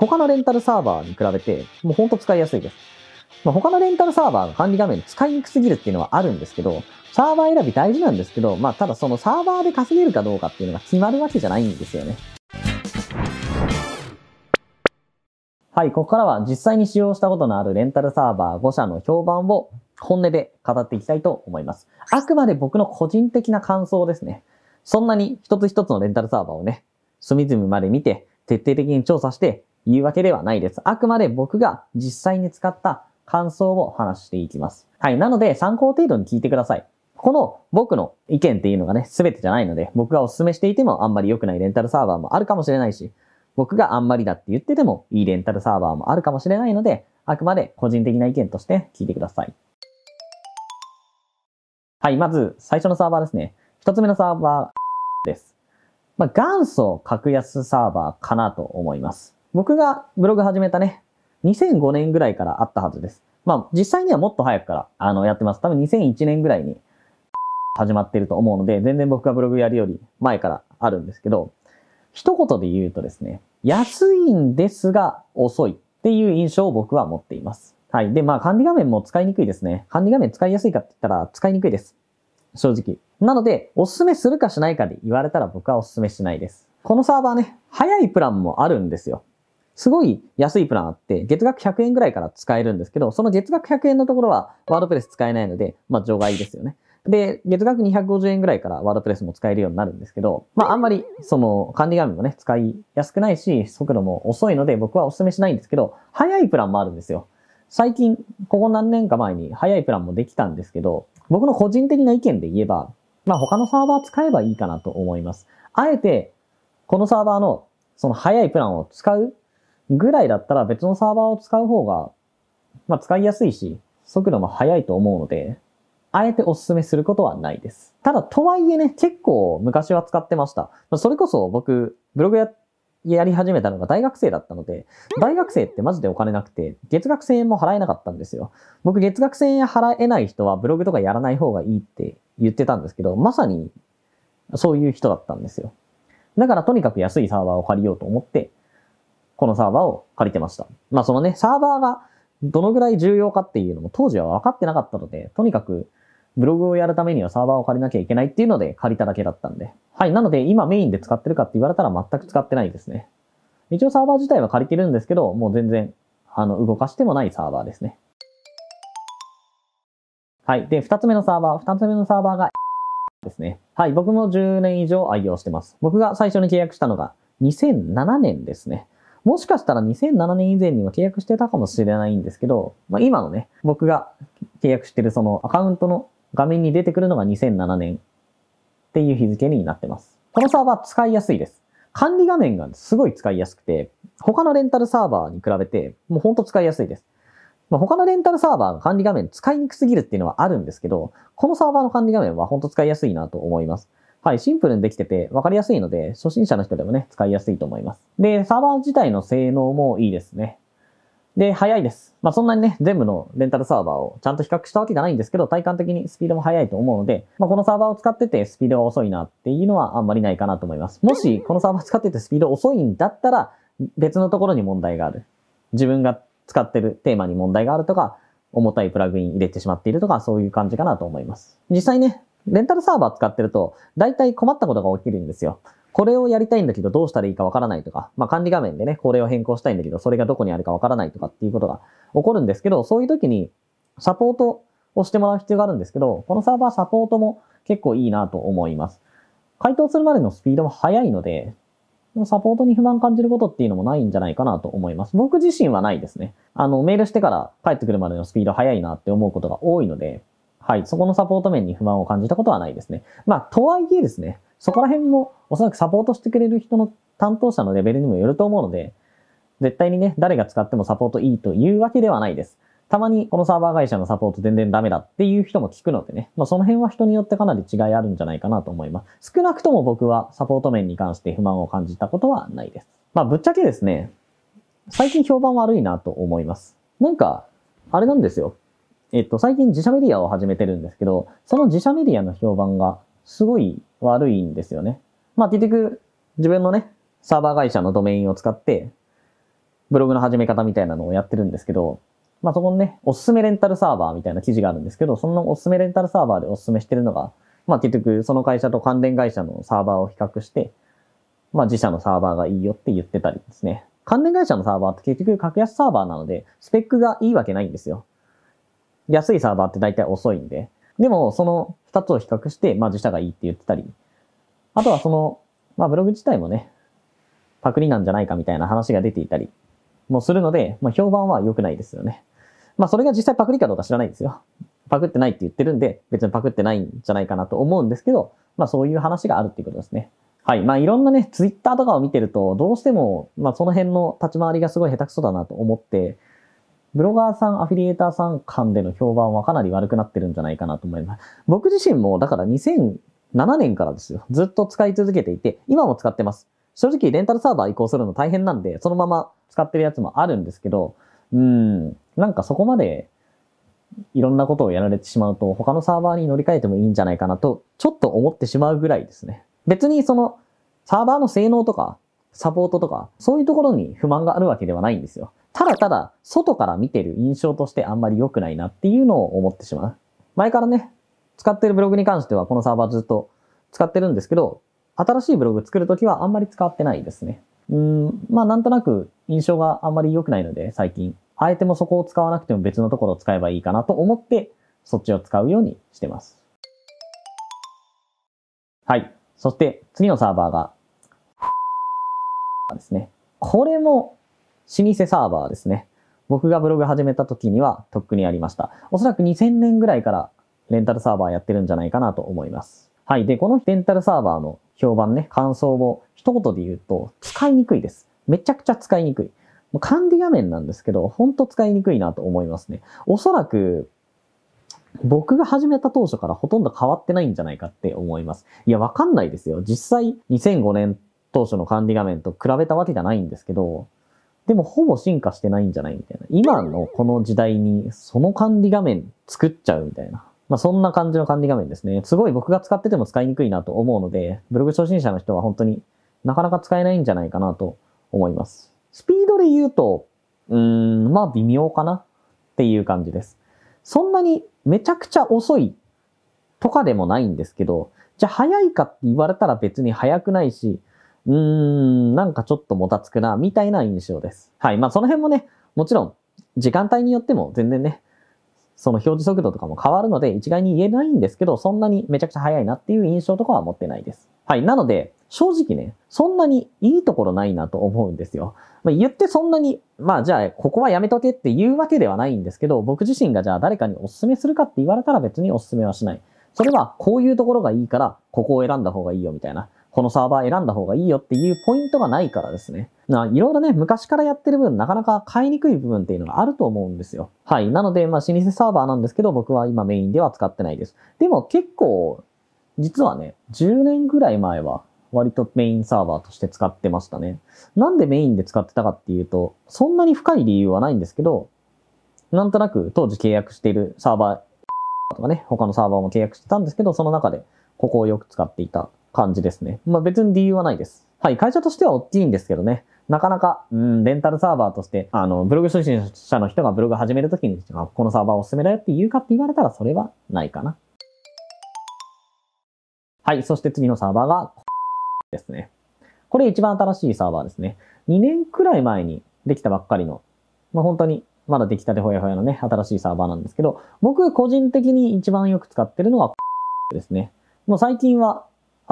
他のレンタルサーバーに比べて、もうほんと使いやすいです。まあ、他のレンタルサーバーの管理画面使いにくすぎるっていうのはあるんですけど、サーバー選び大事なんですけど、まあ、ただそのサーバーで稼げるかどうかっていうのが決まるわけじゃないんですよね。はい、ここからは実際に使用したことのあるレンタルサーバー5社の評判を本音で語っていきたいと思います。あくまで僕の個人的な感想ですね。そんなに一つ一つのレンタルサーバーをね、隅々まで見て、徹底的に調査して、いうわけではないです。あくまで僕が実際に使った感想を話していきます。はい。なので、参考程度に聞いてください。この僕の意見っていうのがね、全てじゃないので、僕がお勧めしていてもあんまり良くないレンタルサーバーもあるかもしれないし、僕があんまりだって言っててもいいレンタルサーバーもあるかもしれないので、あくまで個人的な意見として聞いてください。はい、まず最初のサーバーですね。一つ目のサーバーです。まあ、元祖格安サーバーかなと思います。僕がブログ始めたね、2005年ぐらいからあったはずです。まあ、実際にはもっと早くから、あの、やってます。多分2001年ぐらいに、始まってると思うので、全然僕がブログやるより前からあるんですけど、一言で言うとですね、安いんですが遅いっていう印象を僕は持っています。はい。で、まあ、管理画面も使いにくいですね。管理画面使いやすいかって言ったら使いにくいです。正直。なので、おすすめするかしないかで言われたら僕はおすすめしないです。このサーバーね、早いプランもあるんですよ。すごい安いプランあって、月額100円ぐらいから使えるんですけど、その月額100円のところはワードプレス使えないので、まあ除外ですよね。で、月額250円ぐらいからワードプレスも使えるようになるんですけど、まああんまりその管理画面もね、使いやすくないし、速度も遅いので僕はお勧めしないんですけど、早いプランもあるんですよ。最近、ここ何年か前に早いプランもできたんですけど、僕の個人的な意見で言えば、まあ他のサーバー使えばいいかなと思います。あえて、このサーバーのその早いプランを使うぐらいだったら別のサーバーを使う方が、まあ、使いやすいし、速度も速いと思うので、あえてお勧めすることはないです。ただ、とはいえね、結構昔は使ってました。それこそ僕、ブログや、やり始めたのが大学生だったので、大学生ってマジでお金なくて、月額1000円も払えなかったんですよ。僕、月額1000円払えない人はブログとかやらない方がいいって言ってたんですけど、まさにそういう人だったんですよ。だからとにかく安いサーバーを借りようと思って、このサーバーを借りてました。まあそのね、サーバーがどのぐらい重要かっていうのも当時は分かってなかったので、とにかくブログをやるためにはサーバーを借りなきゃいけないっていうので借りただけだったんで。はい。なので今メインで使ってるかって言われたら全く使ってないですね。一応サーバー自体は借りてるんですけど、もう全然、あの、動かしてもないサーバーですね。はい。で、二つ目のサーバー。二つ目のサーバーが、ですね。はい。僕も10年以上愛用してます。僕が最初に契約したのが2007年ですね。もしかしたら2007年以前にも契約してたかもしれないんですけど、まあ、今のね、僕が契約してるそのアカウントの画面に出てくるのが2007年っていう日付になってます。このサーバー使いやすいです。管理画面がすごい使いやすくて、他のレンタルサーバーに比べて、もうほんと使いやすいです。まあ、他のレンタルサーバーの管理画面使いにくすぎるっていうのはあるんですけど、このサーバーの管理画面はほんと使いやすいなと思います。はい、シンプルにできてて分かりやすいので、初心者の人でもね、使いやすいと思います。で、サーバー自体の性能もいいですね。で、早いです。まあ、そんなにね、全部のレンタルサーバーをちゃんと比較したわけじゃないんですけど、体感的にスピードも速いと思うので、まあ、このサーバーを使っててスピードが遅いなっていうのはあんまりないかなと思います。もし、このサーバー使っててスピード遅いんだったら、別のところに問題がある。自分が使ってるテーマに問題があるとか、重たいプラグイン入れてしまっているとか、そういう感じかなと思います。実際ね、レンタルサーバー使ってると、大体困ったことが起きるんですよ。これをやりたいんだけどどうしたらいいかわからないとか、まあ管理画面でね、これを変更したいんだけど、それがどこにあるかわからないとかっていうことが起こるんですけど、そういう時にサポートをしてもらう必要があるんですけど、このサーバーサポートも結構いいなと思います。回答するまでのスピードも速いので、サポートに不満感じることっていうのもないんじゃないかなと思います。僕自身はないですね。あの、メールしてから帰ってくるまでのスピード速いなって思うことが多いので、はい、そこのサポート面に不満を感じたことはないですね。まあ、とはいえですね、そこら辺もおそらくサポートしてくれる人の担当者のレベルにもよると思うので、絶対にね、誰が使ってもサポートいいというわけではないです。たまにこのサーバー会社のサポート全然ダメだっていう人も聞くのでね、まあ、その辺は人によってかなり違いあるんじゃないかなと思います。少なくとも僕はサポート面に関して不満を感じたことはないです。まあ、ぶっちゃけですね、最近評判悪いなと思います。なんか、あれなんですよ。えっと、最近自社メディアを始めてるんですけど、その自社メディアの評判がすごい悪いんですよね。まあ、結局、自分のね、サーバー会社のドメインを使って、ブログの始め方みたいなのをやってるんですけど、まあ、そこにね、おすすめレンタルサーバーみたいな記事があるんですけど、そのおすすめレンタルサーバーでおすすめしてるのが、まあ、結局、その会社と関連会社のサーバーを比較して、まあ、自社のサーバーがいいよって言ってたりですね。関連会社のサーバーって結局格安サーバーなので、スペックがいいわけないんですよ。安いサーバーって大体遅いんで、でもその2つを比較して、まあ自社がいいって言ってたり、あとはその、まあブログ自体もね、パクリなんじゃないかみたいな話が出ていたりもするので、まあ評判は良くないですよね。まあそれが実際パクリかどうか知らないですよ。パクってないって言ってるんで、別にパクってないんじゃないかなと思うんですけど、まあそういう話があるっていうことですね。はい。まあいろんなね、ツイッターとかを見てると、どうしても、まあその辺の立ち回りがすごい下手くそだなと思って、ブロガーさん、アフィリエーターさん間での評判はかなり悪くなってるんじゃないかなと思います。僕自身も、だから2007年からですよ。ずっと使い続けていて、今も使ってます。正直、レンタルサーバー移行するの大変なんで、そのまま使ってるやつもあるんですけど、うん、なんかそこまで、いろんなことをやられてしまうと、他のサーバーに乗り換えてもいいんじゃないかなと、ちょっと思ってしまうぐらいですね。別にその、サーバーの性能とか、サポートとか、そういうところに不満があるわけではないんですよ。ただただ外から見てる印象としてあんまり良くないなっていうのを思ってしまう。前からね、使ってるブログに関してはこのサーバーずっと使ってるんですけど、新しいブログ作るときはあんまり使ってないですね。うん、まあなんとなく印象があんまり良くないので最近、あえてもそこを使わなくても別のところを使えばいいかなと思って、そっちを使うようにしてます。はい。そして次のサーバーが、ですね。これも老舗サーバーですね。僕がブログ始めた時にはとっくにありました。おそらく2000年ぐらいからレンタルサーバーやってるんじゃないかなと思います。はい。で、このレンタルサーバーの評判ね、感想を一言で言うと、使いにくいです。めちゃくちゃ使いにくい。もう管理画面なんですけど、ほんと使いにくいなと思いますね。おそらく、僕が始めた当初からほとんど変わってないんじゃないかって思います。いや、わかんないですよ。実際、2005年当初の管理画面と比べたわけじゃないんですけど、でもほぼ進化してないんじゃないみたいな。今のこの時代にその管理画面作っちゃうみたいな。まあ、そんな感じの管理画面ですね。すごい僕が使ってても使いにくいなと思うので、ブログ初心者の人は本当になかなか使えないんじゃないかなと思います。スピードで言うと、うーん、まあ微妙かなっていう感じです。そんなにめちゃくちゃ遅いとかでもないんですけど、じゃあ早いかって言われたら別に早くないし、うーん、なんかちょっともたつくな、みたいな印象です。はい。まあ、その辺もね、もちろん、時間帯によっても全然ね、その表示速度とかも変わるので、一概に言えないんですけど、そんなにめちゃくちゃ速いなっていう印象とかは持ってないです。はい。なので、正直ね、そんなにいいところないなと思うんですよ。まあ、言ってそんなに、まあじゃあ、ここはやめとけっていうわけではないんですけど、僕自身がじゃあ誰かにお勧めするかって言われたら別にお勧めはしない。それは、こういうところがいいから、ここを選んだ方がいいよみたいな。このサーバー選んだ方がいいよっていうポイントがないからですね。ないろいろね、昔からやってる分、なかなか買いにくい部分っていうのがあると思うんですよ。はい。なので、まあ、老舗サーバーなんですけど、僕は今メインでは使ってないです。でも結構、実はね、10年ぐらい前は、割とメインサーバーとして使ってましたね。なんでメインで使ってたかっていうと、そんなに深い理由はないんですけど、なんとなく当時契約しているサーバーとかね、他のサーバーも契約してたんですけど、その中でここをよく使っていた感じですね。まあ別に理由はないです。はい、会社としては大きいんですけどね。なかなか、うん、レンタルサーバーとして、あの、ブログ初心者の人がブログ始めるときに、このサーバーおすすめだよって言うかって言われたら、それはないかな。はい、そして次のサーバーが、ですね。これ一番新しいサーバーですね。2年くらい前にできたばっかりの、まあ、本当にまだできたてほやほやのね、新しいサーバーなんですけど、僕個人的に一番よく使ってるのは、ですね。もう最近は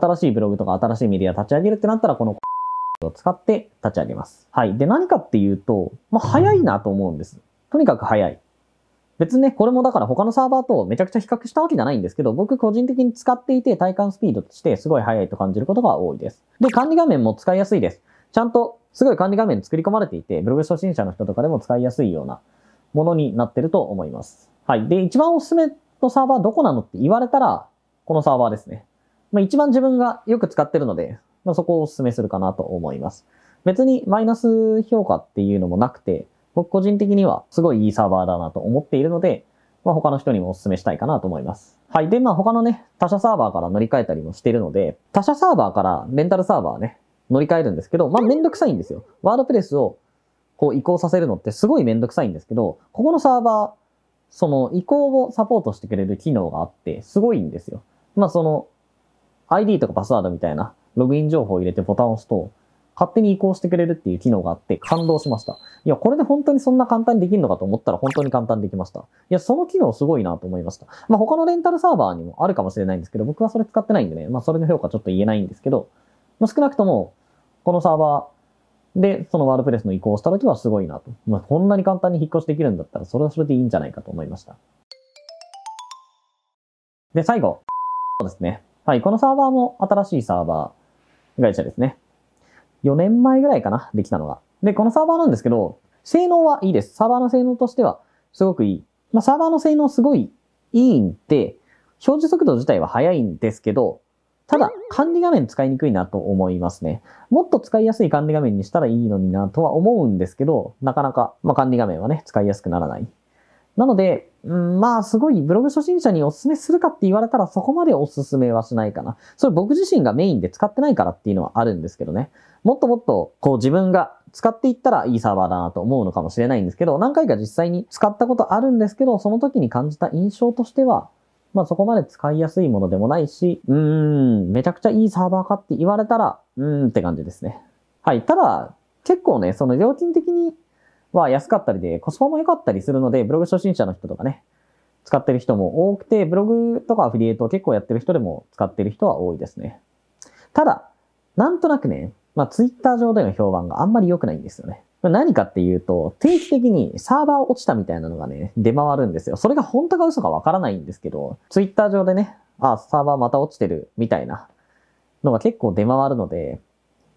新しいブログとか新しいメディア立ち上げるってなったら、このを使って立ち上げます。はい。で、何かっていうと、まあ、早いなと思うんです。とにかく早い。別にね、これもだから他のサーバーとめちゃくちゃ比較したわけじゃないんですけど、僕個人的に使っていて体感スピードとしてすごい速いと感じることが多いです。で、管理画面も使いやすいです。ちゃんとすごい管理画面作り込まれていて、ブログ初心者の人とかでも使いやすいようなものになってると思います。はい。で、一番おすすめのサーバーどこなのって言われたら、このサーバーですね。まあ、一番自分がよく使ってるので、まあ、そこをお勧めするかなと思います。別にマイナス評価っていうのもなくて、僕個人的にはすごいいいサーバーだなと思っているので、まあ、他の人にもお勧めしたいかなと思います。はい。で、まあ、他のね、他社サーバーから乗り換えたりもしてるので、他社サーバーからレンタルサーバーね、乗り換えるんですけど、まあ、めんどくさいんですよ。ワードプレスをこう移行させるのってすごいめんどくさいんですけど、ここのサーバー、その移行をサポートしてくれる機能があって、すごいんですよ。まあ、その、ID とかパスワードみたいなログイン情報を入れてボタンを押すと、勝手に移行してくれるっていう機能があって感動しました。いや、これで本当にそんな簡単にできるのかと思ったら本当に簡単にできました。いや、その機能すごいなと思いました。まあ、他のレンタルサーバーにもあるかもしれないんですけど、僕はそれ使ってないんでね、まあ、それの評価ちょっと言えないんですけど、まあ、少なくとも、このサーバーで、そのワードプレスの移行をした時はすごいなと。まあ、こんなに簡単に引っ越しできるんだったら、それはそれでいいんじゃないかと思いました。で、最後、ですね。はい、このサーバーも新しいサーバー会社ですね。4年前ぐらいかな、できたのが。で、このサーバーなんですけど、性能はいいです。サーバーの性能としてはすごくいい。まあ、サーバーの性能すごいいいんで、表示速度自体は速いんですけど、ただ、管理画面使いにくいなと思いますね。もっと使いやすい管理画面にしたらいいのになとは思うんですけど、なかなか、まあ、管理画面はね、使いやすくならない。なので、うん、まあ、すごいブログ初心者にお勧めするかって言われたらそこまでお勧めはしないかな。それ僕自身がメインで使ってないからっていうのはあるんですけどね。もっともっと、こう自分が使っていったらいいサーバーだなと思うのかもしれないんですけど、何回か実際に使ったことあるんですけど、その時に感じた印象としては、まあそこまで使いやすいものでもないし、うーん、めちゃくちゃいいサーバーかって言われたら、うーんって感じですね。はい。ただ、結構ね、その料金的には安かったりで、コスパも良かったりするので、ブログ初心者の人とかね、使ってる人も多くて、ブログとかアフィリエイトを結構やってる人でも使ってる人は多いですね。ただ、なんとなくね、まあ、ツイッター上での評判があんまり良くないんですよね。何かっていうと、定期的にサーバー落ちたみたいなのがね、出回るんですよ。それが本当か嘘かわからないんですけど、ツイッター上でね、あ、サーバーまた落ちてるみたいなのが結構出回るので、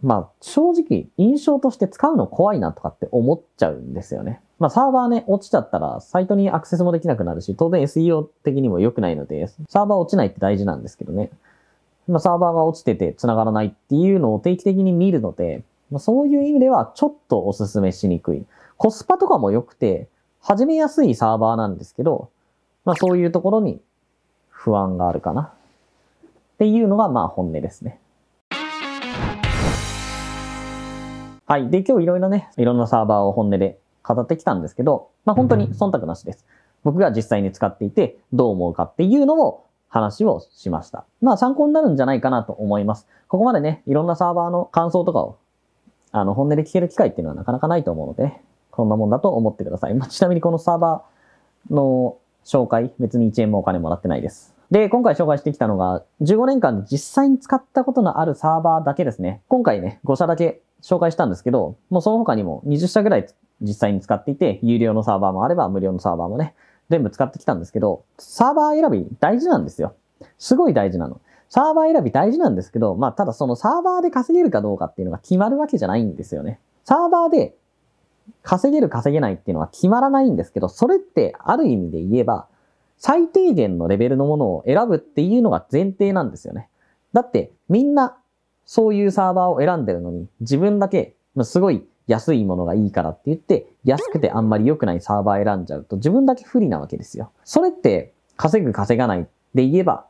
まあ、正直、印象として使うの怖いなとかって思っちゃうんですよね。まあ、サーバーね、落ちちゃったら、サイトにアクセスもできなくなるし、当然 SEO 的にも良くないので、サーバー落ちないって大事なんですけどね。まあ、サーバーが落ちてて繋がらないっていうのを定期的に見るので、まあ、そういう意味ではちょっとおすすめしにくい。コスパとかも良くて、始めやすいサーバーなんですけど、まあ、そういうところに不安があるかな。っていうのが、まあ、本音ですね。はい。で、今日いろいろね、いろんなサーバーを本音で語ってきたんですけど、まあ本当に忖度なしです。僕が実際に使っていて、どう思うかっていうのを話をしました。まあ参考になるんじゃないかなと思います。ここまでね、いろんなサーバーの感想とかを、あの、本音で聞ける機会っていうのはなかなかないと思うので、こんなもんだと思ってください。まあ、ちなみにこのサーバーの紹介、別に1円もお金もらってないです。で、今回紹介してきたのが、15年間で実際に使ったことのあるサーバーだけですね。今回ね、5社だけ紹介したんですけど、もうその他にも20社ぐらい実際に使っていて、有料のサーバーもあれば無料のサーバーもね、全部使ってきたんですけど、サーバー選び大事なんですよ。すごい大事なの。サーバー選び大事なんですけど、まあただそのサーバーで稼げるかどうかっていうのが決まるわけじゃないんですよね。サーバーで稼げる稼げないっていうのは決まらないんですけど、それってある意味で言えば、最低限のレベルのものを選ぶっていうのが前提なんですよね。だってみんなそういうサーバーを選んでるのに、自分だけ、すごい安いものがいいからって言って、安くてあんまり良くないサーバー選んじゃうと自分だけ不利なわけですよ。それって稼ぐ稼がないで言えば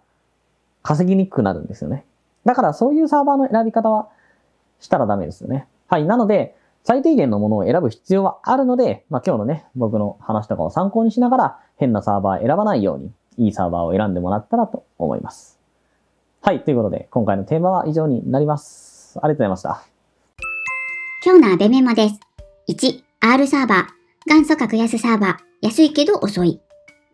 稼ぎにくくなるんですよね。だからそういうサーバーの選び方はしたらダメですよね。はい。なので、最低限のものを選ぶ必要はあるので、まあ今日のね、僕の話とかを参考にしながら変なサーバー選ばないようにいいサーバーを選んでもらったらと思います。はい、ということで、今回のテーマは以上になります。ありがとうございました。今日のアベメモです。1、R サーバー、元祖格安サーバー、安いけど遅い。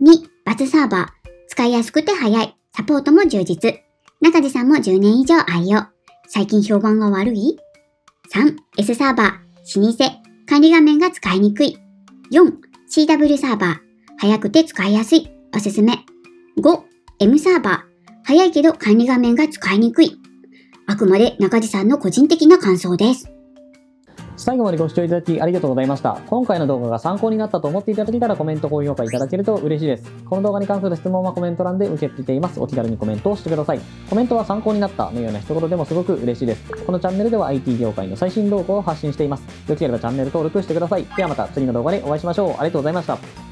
2、バツサーバー、使いやすくて早い、サポートも充実。中地さんも10年以上愛用。最近評判が悪い ?3、S サーバー、老舗、管理画面が使いにくい。4、CW サーバー、早くて使いやすい、おすすめ。5、M サーバー、早いけど管理画面が使いにくい。あくまで中地さんの個人的な感想です。最後までご視聴いただきありがとうございました。今回の動画が参考になったと思っていただけたらコメント、高評価いただけると嬉しいです。この動画に関する質問はコメント欄で受け付けています。お気軽にコメントをしてください。コメントは参考になったのような一言でもすごく嬉しいです。このチャンネルでは IT 業界の最新動向を発信しています。よければチャンネル登録してください。ではまた次の動画でお会いしましょう。ありがとうございました。